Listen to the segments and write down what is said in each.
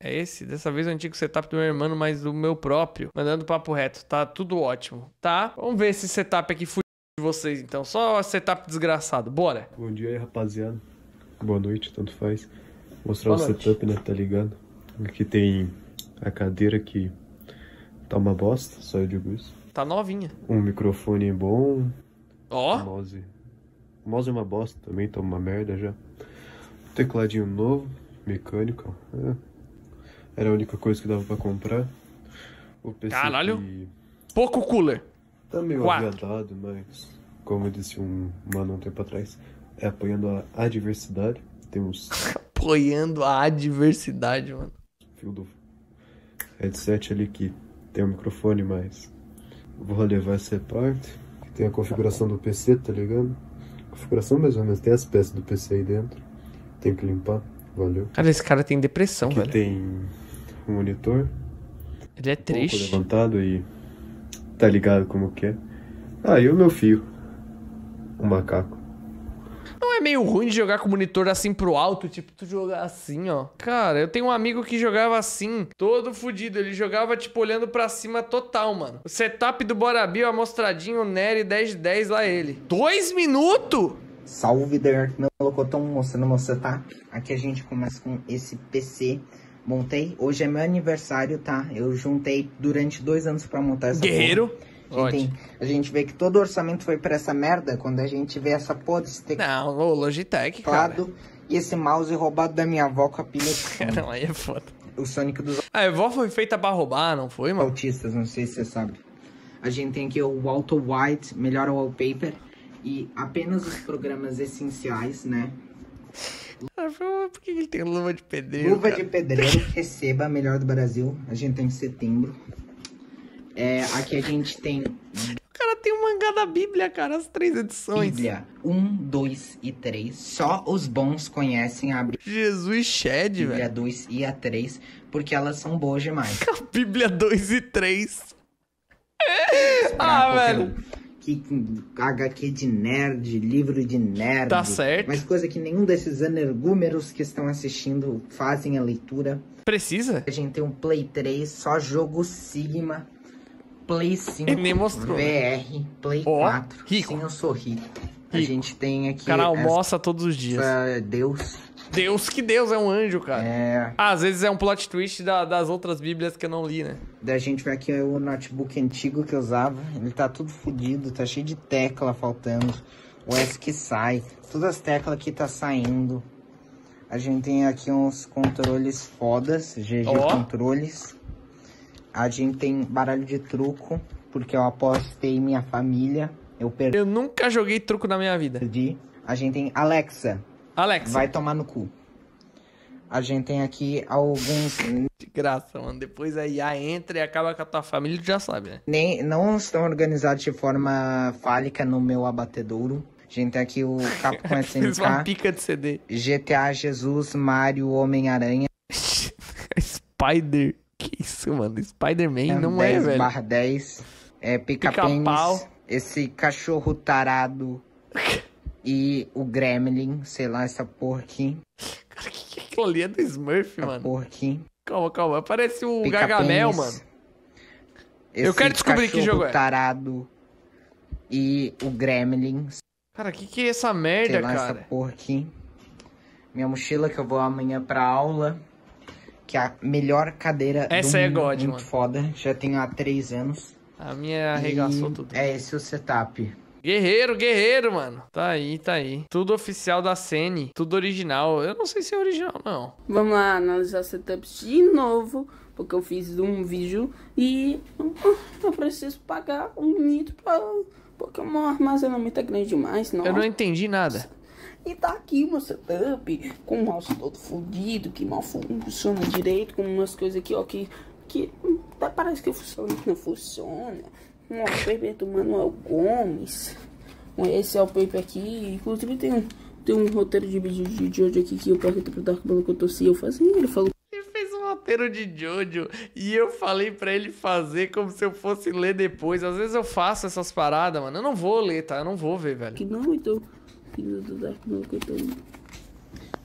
É esse? Dessa vez o antigo setup do meu irmão, mas do meu próprio. Mandando papo reto. Tá tudo ótimo. Tá? Vamos ver esse setup aqui fudido de vocês, então. Só setup desgraçado. Bora. Bom dia aí, rapaziada. Boa noite, tanto faz. Mostrar Boa o noite. setup, né? Tá ligado? Aqui tem a cadeira que tá uma bosta, só eu digo isso. Tá novinha. Um microfone bom. Ó. Oh. Mouse. Mouse é uma bosta também, tá uma merda já. tecladinho novo, mecânico. É era a única coisa que dava para comprar. O PC Caralho! Que... Pouco cooler! Também tá meio dado, mas como eu disse um mano um tempo atrás, é apoiando a adversidade. Temos. apoiando a adversidade, mano. Fio do headset ali que tem um microfone, mas vou levar essa parte. Tem a configuração do PC, tá ligado? Configuração mais ou menos, tem as peças do PC aí dentro. Tem que limpar, valeu. Cara, esse cara tem depressão, que velho. Tem com o monitor. Ele é triste. Um levantado e tá ligado como que é. Ah, e o meu fio. O macaco. Não é meio ruim de jogar com o monitor assim pro alto, tipo, tu jogar assim, ó. Cara, eu tenho um amigo que jogava assim, todo fudido. Ele jogava, tipo, olhando pra cima total, mano. O setup do Borabio, amostradinho, Nery 10 de 10 lá ele. Dois minutos? Salve, Dirt, meu locotão, mostrando meu setup. Aqui a gente começa com esse PC Montei. Hoje é meu aniversário, tá? Eu juntei durante dois anos para montar essa Guerreiro. Porra. A gente, a gente vê que todo o orçamento foi para essa merda quando a gente vê essa porra desse teclado. Não, o Logitech, cara. E esse mouse roubado da minha avó com a pilha. não, aí é foda. O Sonic dos... Ah, a avó foi feita pra roubar, não foi, mano? Autistas, não sei se você sabe. A gente tem aqui o Walter White, melhor wallpaper. E apenas os programas essenciais, né? Por que ele tem luva de pedreiro? Luva cara? de pedreiro, receba a melhor do Brasil. A gente tem tá em setembro. É, aqui a gente tem. O cara tem o mangá da Bíblia, cara, as três edições. Bíblia, um, dois e três. Só os bons conhecem a Bíblia. Jesus Shed, velho. Bíblia 2 e a 3, porque elas são boas demais. Bíblia 2 e 3. ah, velho aqui HQ de nerd, livro de nerd. Tá certo. Mas coisa que nenhum desses energúmeros que estão assistindo fazem a leitura. Precisa? A gente tem um Play 3, só jogo Sigma. Play 5, Ele mostrou. Né? VR, Play oh, 4. Rico. Sim, eu sou rico. rico. A gente tem aqui. O canal almoça todos os dias. Deus. Deus que Deus é um anjo, cara. É. Às vezes é um plot twist da, das outras bíblias que eu não li, né? Da gente vai aqui é o notebook antigo que eu usava. Ele tá tudo fodido, tá cheio de tecla faltando. O S que sai. Todas as teclas aqui tá saindo. A gente tem aqui uns controles fodas, GG oh. controles. A gente tem baralho de truco, porque eu apostei minha família. Eu perdi. Eu nunca joguei truco na minha vida. Perdi. A gente tem Alexa, Alex. Vai tomar no cu. A gente tem aqui alguns. De graça, mano. Depois a IA entra e acaba com a tua família, tu já sabe, né? Nem, não estão organizados de forma fálica no meu abatedouro. A gente tem aqui o Capcom SNK. uma pica de CD. GTA Jesus, Mario, Homem-Aranha. Spider. Que isso, mano? Spider-Man é não 10 é, velho. Barra 10. É pica esse cachorro tarado. e o Gremlin, sei lá, essa porra aqui. Cara, que que é aquilo ali? É do Smurf, essa mano. porra Calma, calma. Parece o Pica Gargamel, mano. Eu quero descobrir que jogo é. tarado e o Gremlin. Cara, que que é essa merda, sei lá, cara? essa porra aqui. Minha mochila que eu vou amanhã pra aula. Que é a melhor cadeira essa do é mundo. God, muito mano. foda. Já tenho há três anos. A minha arregaçou e tudo. É esse o setup. Guerreiro, guerreiro, mano. Tá aí, tá aí. Tudo oficial da Sene, tudo original. Eu não sei se é original, não. Vamos lá analisar setups de novo, porque eu fiz um vídeo e ah, eu preciso pagar um mito, pra... Porque o meu armazenamento é grande demais, não. Eu não entendi nada. E tá aqui o meu setup, com o mouse todo fodido, que mal funciona direito, com umas coisas aqui, ó, que, que até parece que funciona, que não funciona um paper do Manuel Gomes. Esse é o paper aqui. Inclusive tem um, tem um roteiro de vídeo de Jojo aqui que eu pro Dark como que eu torci. Eu fazia, ele falou. Ele fez um roteiro de Jojo e eu falei para ele fazer como se eu fosse ler depois. Às vezes eu faço essas paradas, mano. Eu não vou ler, tá? Eu não vou ver, velho. Que não, então. Filho do Dark Maluco, então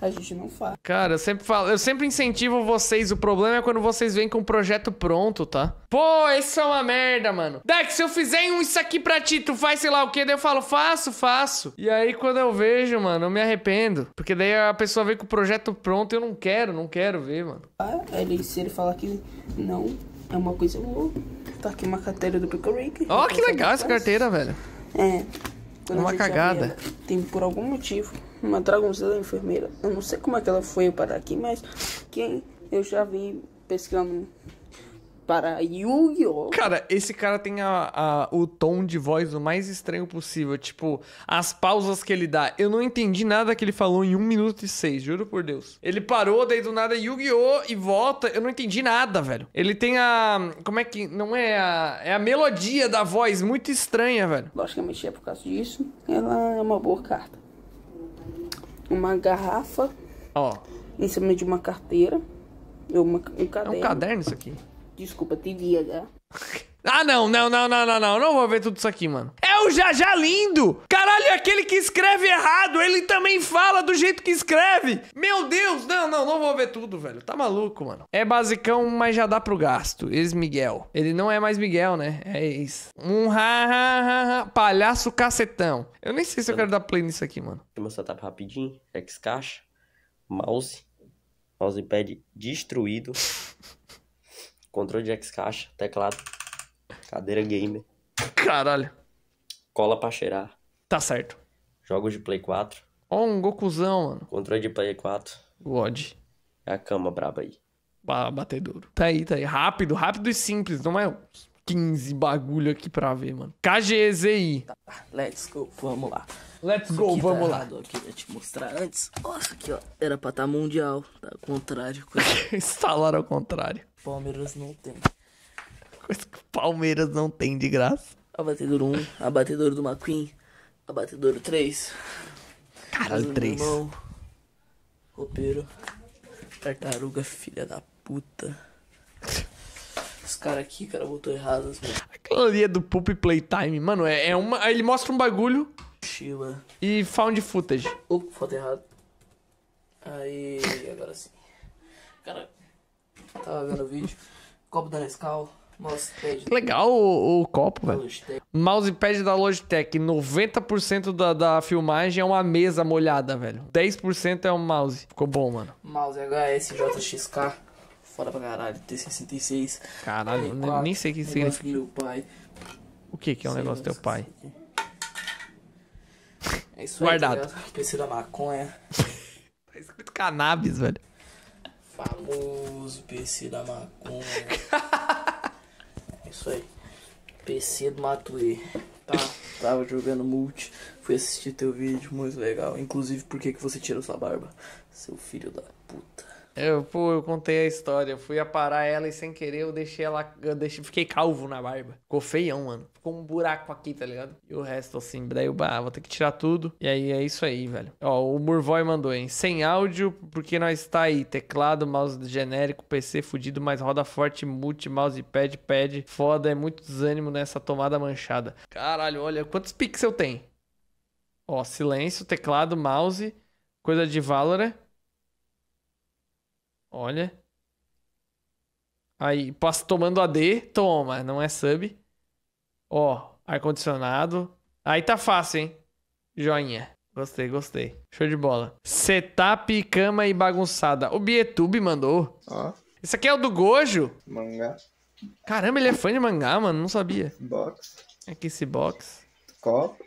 a gente não faz. Cara, eu sempre falo, eu sempre incentivo vocês. O problema é quando vocês vêm com um projeto pronto, tá? Pô, isso é uma merda, mano. Dex, se eu fizer um isso aqui pra ti, tu faz sei lá o quê? Daí eu falo, faço, faço. E aí quando eu vejo, mano, eu me arrependo. Porque daí a pessoa vem com o projeto pronto e eu não quero, não quero ver, mano. Ah, ele, se ele falar que não, é uma coisa louca. Tá aqui uma carteira do Pico Rick. Ó, oh, que legal essa carteira, velho. É. é uma cagada. tem por algum motivo uma dragonzela enfermeira. Eu não sei como é que ela foi para aqui, mas quem eu já vi pescando para Yu-Gi-Oh! Cara, esse cara tem a, a, o tom de voz o mais estranho possível. Tipo, as pausas que ele dá. Eu não entendi nada que ele falou em 1 minuto e 6, juro por Deus. Ele parou, daí do nada Yu-Gi-Oh! e volta. Eu não entendi nada, velho. Ele tem a. Como é que. Não é a. É a melodia da voz muito estranha, velho. Logicamente é por causa disso. Ela é uma boa carta uma garrafa Ó. em cima de uma carteira. Uma, um caderno. É um caderno isso aqui. Desculpa, TDAH. ah, não, não, não, não, não, não. Não vou ver tudo isso aqui, mano o Jajá lindo. Caralho, é aquele que escreve errado, ele também fala do jeito que escreve. Meu Deus, não, não, não vou ver tudo, velho. Tá maluco, mano. É basicão, mas já dá pro gasto. Ex Miguel. Ele não é mais Miguel, né? É isso. Um ha, ha, ha, ha palhaço cacetão. Eu nem sei se eu quero dar play nisso aqui, mano. Vou mostrar tapa rapidinho. X caixa. Mouse. Mousepad destruído. Controle de X caixa, teclado, cadeira gamer. Caralho. Cola pra cheirar. Tá certo. Jogos de Play 4. Ó, um Gokuzão, mano. Controle de Play 4. God. É a cama braba aí. Pra bater duro. Tá aí, tá aí. Rápido, rápido e simples. Não é 15 bagulho aqui pra ver, mano. KGZI. Tá, tá, let's go, vamos lá. Let's Isso go, tá vamos tá lá. Eu queria te mostrar antes. Nossa, aqui, ó. Era pra estar tá mundial. Tá ao contrário. Coisa... Instalaram ao contrário. Palmeiras não tem. Coisa que o Palmeiras não tem de graça. Abatedouro 1, abatedouro do McQueen, abatedouro 3. Caralho, 3. Irmão, roupeiro, tartaruga, filha da puta. Os caras aqui, cara, botou errado. Aquela ali é do Poop Playtime, mano, é, é uma. Ele mostra um bagulho. Mochila. E found footage. Opa, foto errado. Aí, agora sim. Cara, tava vendo o vídeo. Copo da Nescau. Mousepad. Legal o, o copo, velho. Mousepad da Logitech. 90% da, da filmagem é uma mesa molhada, velho. 10% é um mouse. Ficou bom, mano. Mouse HSJXK. Foda pra caralho. T66. Caralho, L4, nem sei o que significa. Meu pai. O que, que é um negócio do teu pai? É isso tá Guardado. aí. Guardado. PC da maconha. tá escrito cannabis, velho. Famoso PC da maconha. isso aí. PC do Matuê. Tá, tava jogando multi, fui assistir teu vídeo, muito legal. Inclusive, por que, que você tirou sua barba? Seu filho da puta. Eu, pô, eu contei a história. Eu fui aparar ela e sem querer eu deixei ela. Eu deixei, fiquei calvo na barba. Ficou feião, mano. Ficou um buraco aqui, tá ligado? E o resto, assim, daí eu bah, vou ter que tirar tudo. E aí é isso aí, velho. Ó, o Murvoy mandou, hein? Sem áudio, porque nós tá aí. Teclado, mouse genérico, PC fudido, mas roda forte, multi, mousepad, pad. Foda, é muito desânimo nessa tomada manchada. Caralho, olha, quantos pixels tem? Ó, silêncio, teclado, mouse, coisa de Valorant. Olha. Aí, passa tomando AD, toma, não é sub. Ó, ar-condicionado. Aí tá fácil, hein? Joinha. Gostei, gostei. Show de bola. Setup, cama e bagunçada. O Bietube mandou. Ó. Esse aqui é o do Gojo? Mangá. Caramba, ele é fã de mangá, mano. Não sabia. Box. Aqui é esse box. Copo.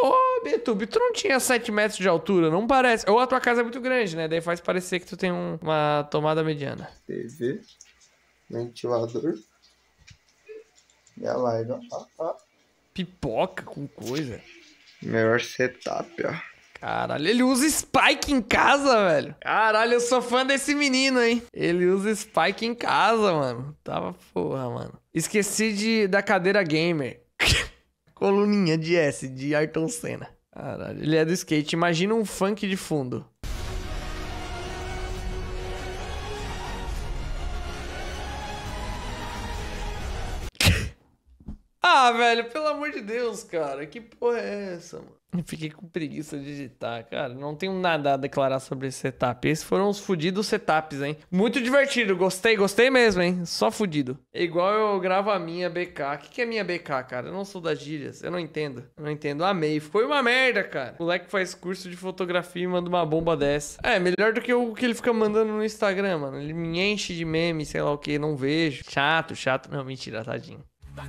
Ô, oh, Betube, tu não tinha 7 metros de altura, não parece? Ou a tua casa é muito grande, né? Daí faz parecer que tu tem um, uma tomada mediana. TV, ventilador e a live, ó. Pipoca com coisa. Melhor setup, ó. Caralho, ele usa Spike em casa, velho. Caralho, eu sou fã desse menino, hein? Ele usa Spike em casa, mano. Tava porra, mano. Esqueci de, da cadeira gamer. Coluninha de S, de Ayrton Senna. Caralho, ele é do skate. Imagina um funk de fundo. ah, velho, pelo amor de Deus, cara. Que porra é essa, mano? fiquei com preguiça de digitar, cara. Não tenho nada a declarar sobre esse setup. Esses foram os fudidos setups, hein? Muito divertido, gostei, gostei mesmo, hein? Só fudido. É igual eu gravo a minha BK. O que, é minha BK, cara? Eu não sou das gírias, eu não entendo. Eu não entendo. Amei, foi uma merda, cara. O moleque faz curso de fotografia e manda uma bomba dessa. É, melhor do que o que ele fica mandando no Instagram, mano. Ele me enche de meme, sei lá o que, não vejo. Chato, chato. Não, mentira, tadinho. Tá